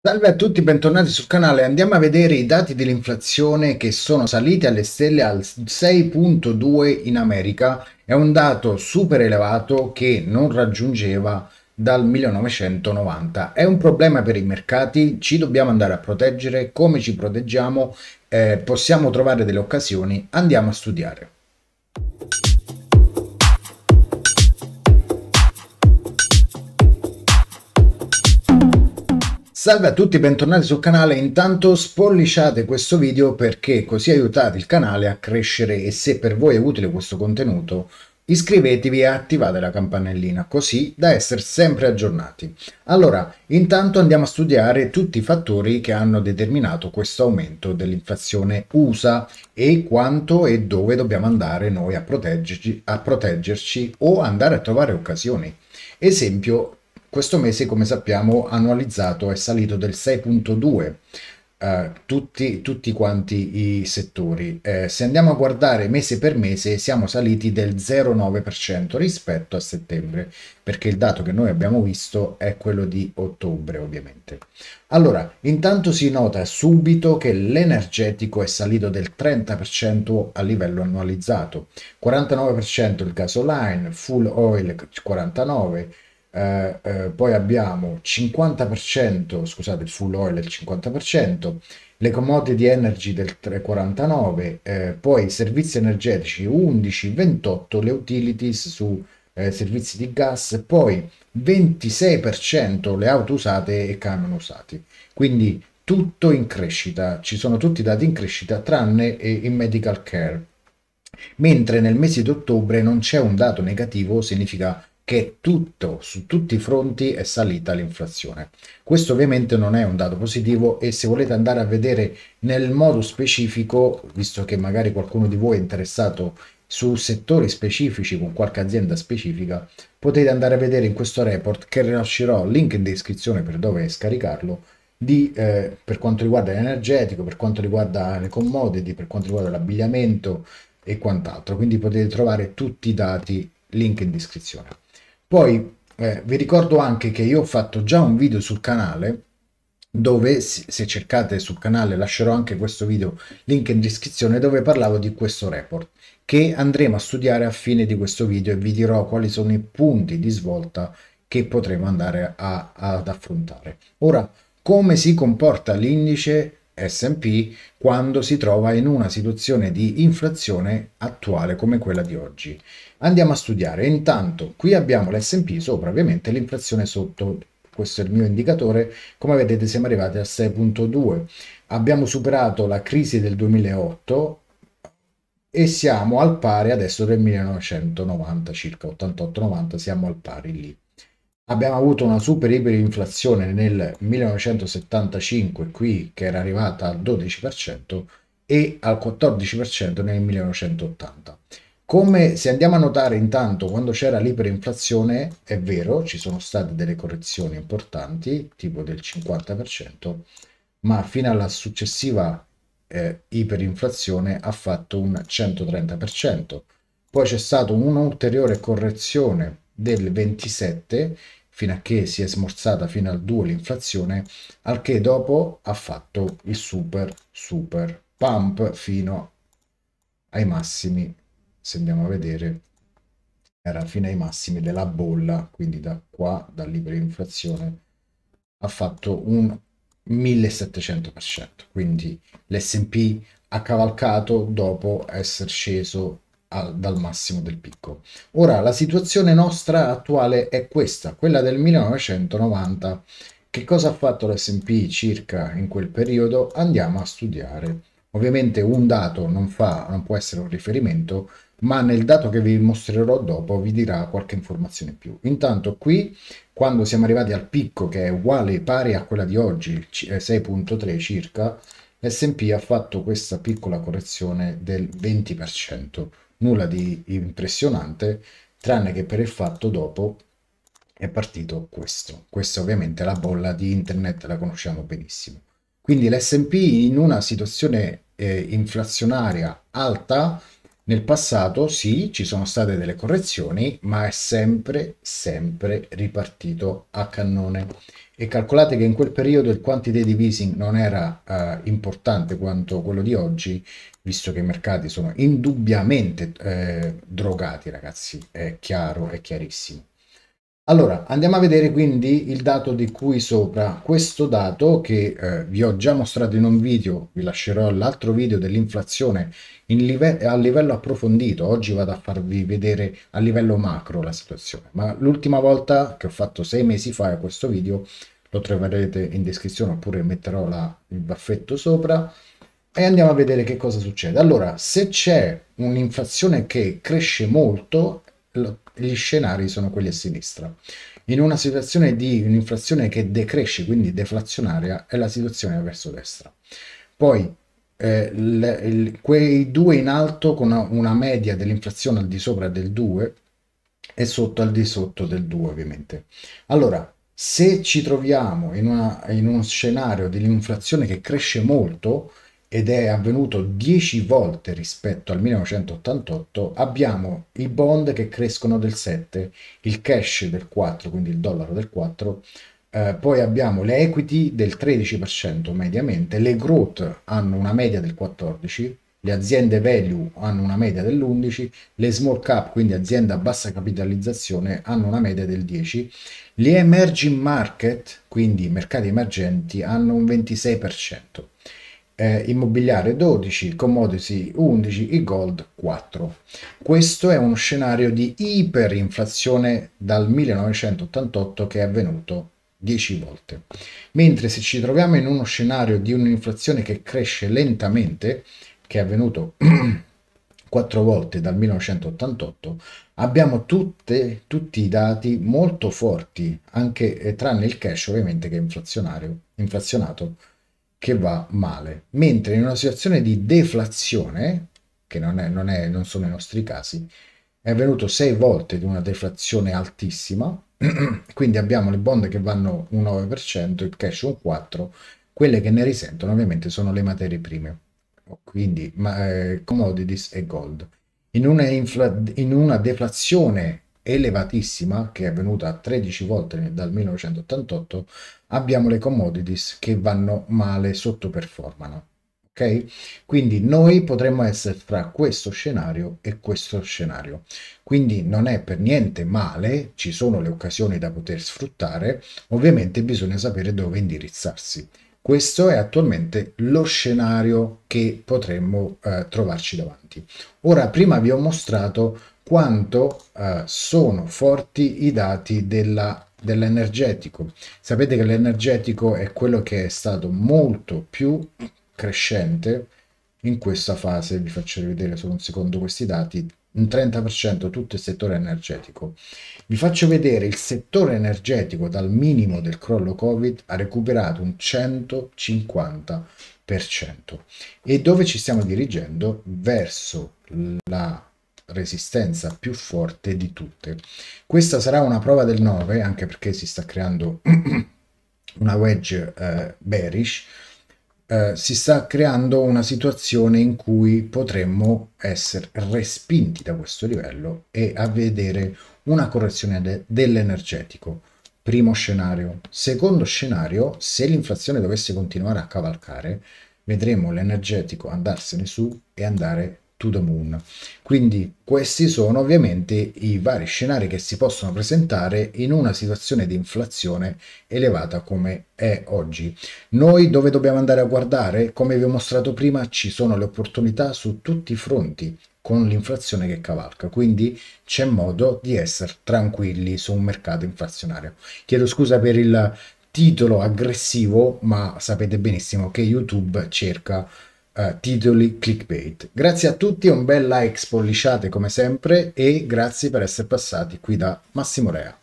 Salve a tutti, bentornati sul canale. Andiamo a vedere i dati dell'inflazione che sono saliti alle stelle al 6.2 in America. È un dato super elevato che non raggiungeva dal 1990. È un problema per i mercati, ci dobbiamo andare a proteggere, come ci proteggiamo, eh, possiamo trovare delle occasioni, andiamo a studiare. Salve a tutti, bentornati sul canale. Intanto spolliciate questo video perché così aiutate il canale a crescere e se per voi è utile questo contenuto iscrivetevi e attivate la campanellina così da essere sempre aggiornati. Allora, intanto andiamo a studiare tutti i fattori che hanno determinato questo aumento dell'inflazione USA e quanto e dove dobbiamo andare noi a proteggerci, a proteggerci o andare a trovare occasioni. Esempio, questo mese, come sappiamo, annualizzato è salito del 6.2 eh, tutti, tutti quanti i settori. Eh, se andiamo a guardare mese per mese, siamo saliti del 0,9% rispetto a settembre, perché il dato che noi abbiamo visto è quello di ottobre, ovviamente. Allora, intanto si nota subito che l'energetico è salito del 30% a livello annualizzato, 49% il gasoline, full oil 49%, eh, eh, poi abbiamo 50%, scusate il full oil del 50%, le commodity energy del 3,49, eh, poi servizi energetici 11,28, le utilities su eh, servizi di gas, poi 26% le auto usate e camion usati. Quindi tutto in crescita, ci sono tutti i dati in crescita tranne eh, in medical care. Mentre nel mese di ottobre non c'è un dato negativo, significa che che tutto, su tutti i fronti è salita l'inflazione. Questo ovviamente non è un dato positivo e se volete andare a vedere nel modo specifico, visto che magari qualcuno di voi è interessato su settori specifici con qualche azienda specifica, potete andare a vedere in questo report che rilascerò link in descrizione per dove scaricarlo di, eh, per quanto riguarda l'energetico, per quanto riguarda le commodity, per quanto riguarda l'abbigliamento e quant'altro. Quindi potete trovare tutti i dati link in descrizione. Poi eh, vi ricordo anche che io ho fatto già un video sul canale dove se cercate sul canale lascerò anche questo video link in descrizione dove parlavo di questo report che andremo a studiare a fine di questo video e vi dirò quali sono i punti di svolta che potremo andare a, ad affrontare ora come si comporta l'indice SP quando si trova in una situazione di inflazione attuale come quella di oggi. Andiamo a studiare. Intanto qui abbiamo l'SP sopra, ovviamente l'inflazione sotto. Questo è il mio indicatore. Come vedete siamo arrivati a 6.2. Abbiamo superato la crisi del 2008 e siamo al pari adesso del 1990 circa 88-90 siamo al pari lì abbiamo avuto una super iperinflazione nel 1975 qui che era arrivata al 12% e al 14% nel 1980. Come se andiamo a notare intanto quando c'era l'iperinflazione è vero ci sono state delle correzioni importanti tipo del 50% ma fino alla successiva eh, iperinflazione ha fatto un 130%. Poi c'è stata un'ulteriore correzione del 27 fino a che si è smorzata fino al 2 l'inflazione, al che dopo ha fatto il super super pump fino ai massimi, se andiamo a vedere, era fino ai massimi della bolla, quindi da qua, dall'iperinflazione, ha fatto un 1700%, quindi l'S&P ha cavalcato dopo essere sceso al, dal massimo del picco. Ora la situazione nostra attuale è questa, quella del 1990. Che cosa ha fatto l'SP circa in quel periodo? Andiamo a studiare. Ovviamente un dato non, fa, non può essere un riferimento, ma nel dato che vi mostrerò dopo vi dirà qualche informazione in più. Intanto qui, quando siamo arrivati al picco che è uguale, pari a quella di oggi, 6.3 eh, circa, l'S&P ha fatto questa piccola correzione del 20% nulla di impressionante, tranne che per il fatto dopo è partito questo. Questa ovviamente la bolla di internet la conosciamo benissimo. Quindi l'SP in una situazione eh, inflazionaria alta nel passato sì, ci sono state delle correzioni, ma è sempre, sempre ripartito a cannone. E calcolate che in quel periodo il quantitative easing non era eh, importante quanto quello di oggi, visto che i mercati sono indubbiamente eh, drogati, ragazzi, è chiaro, è chiarissimo. Allora, andiamo a vedere quindi il dato di cui sopra. Questo dato che eh, vi ho già mostrato in un video, vi lascerò l'altro video dell'inflazione live a livello approfondito. Oggi vado a farvi vedere a livello macro la situazione. Ma l'ultima volta che ho fatto sei mesi fa questo video, lo troverete in descrizione oppure metterò la, il baffetto sopra e andiamo a vedere che cosa succede. Allora, se c'è un'inflazione che cresce molto, gli scenari sono quelli a sinistra. In una situazione di un'inflazione che decresce, quindi deflazionaria, è la situazione verso destra. Poi eh, le, il, quei due in alto con una, una media dell'inflazione al di sopra del 2 e sotto al di sotto del 2 ovviamente. Allora, se ci troviamo in, una, in uno scenario dell'inflazione che cresce molto, ed è avvenuto 10 volte rispetto al 1988, abbiamo i bond che crescono del 7, il cash del 4, quindi il dollaro del 4, eh, poi abbiamo le equity del 13% mediamente, le growth hanno una media del 14%, le aziende value hanno una media dell'11, le small cap, quindi aziende a bassa capitalizzazione, hanno una media del 10, gli emerging market, quindi mercati emergenti, hanno un 26% eh, immobiliare 12, commodity 11, e gold 4. Questo è uno scenario di iperinflazione dal 1988 che è avvenuto 10 volte. Mentre se ci troviamo in uno scenario di un'inflazione che cresce lentamente, che è avvenuto 4 volte dal 1988, abbiamo tutte, tutti i dati molto forti, anche eh, tranne il cash ovviamente che è inflazionario, inflazionato che va male. Mentre in una situazione di deflazione, che non, è, non, è, non sono i nostri casi, è venuto sei volte di una deflazione altissima, quindi abbiamo le bond che vanno un 9%, il cash un 4%, quelle che ne risentono ovviamente sono le materie prime, quindi ma, eh, commodities e gold. In una, infla- in una deflazione elevatissima, che è venuta a 13 volte dal 1988, abbiamo le commodities che vanno male, sottoperformano. ok Quindi noi potremmo essere tra questo scenario e questo scenario. Quindi non è per niente male, ci sono le occasioni da poter sfruttare, ovviamente bisogna sapere dove indirizzarsi. Questo è attualmente lo scenario che potremmo eh, trovarci davanti. Ora, prima vi ho mostrato quanto eh, sono forti i dati dell'energetico. Sapete che l'energetico è quello che è stato molto più crescente in questa fase. Vi faccio rivedere solo un secondo questi dati un 30% tutto il settore energetico. Vi faccio vedere il settore energetico dal minimo del crollo Covid ha recuperato un 150% e dove ci stiamo dirigendo verso la resistenza più forte di tutte. Questa sarà una prova del 9 anche perché si sta creando una wedge eh, bearish eh, si sta creando una situazione in cui potremmo essere respinti da questo livello e a vedere una correzione de dell'energetico. Primo scenario. Secondo scenario, se l'inflazione dovesse continuare a cavalcare, vedremo l'energetico andarsene su e andare to the moon. Quindi questi sono ovviamente i vari scenari che si possono presentare in una situazione di inflazione elevata come è oggi. Noi dove dobbiamo andare a guardare? Come vi ho mostrato prima ci sono le opportunità su tutti i fronti con l'inflazione che cavalca, quindi c'è modo di essere tranquilli su un mercato inflazionario. Chiedo scusa per il titolo aggressivo, ma sapete benissimo che YouTube cerca eh, titoli clickbait. Grazie a tutti, un bel like spollisciate come sempre e grazie per essere passati qui da Massimo Rea.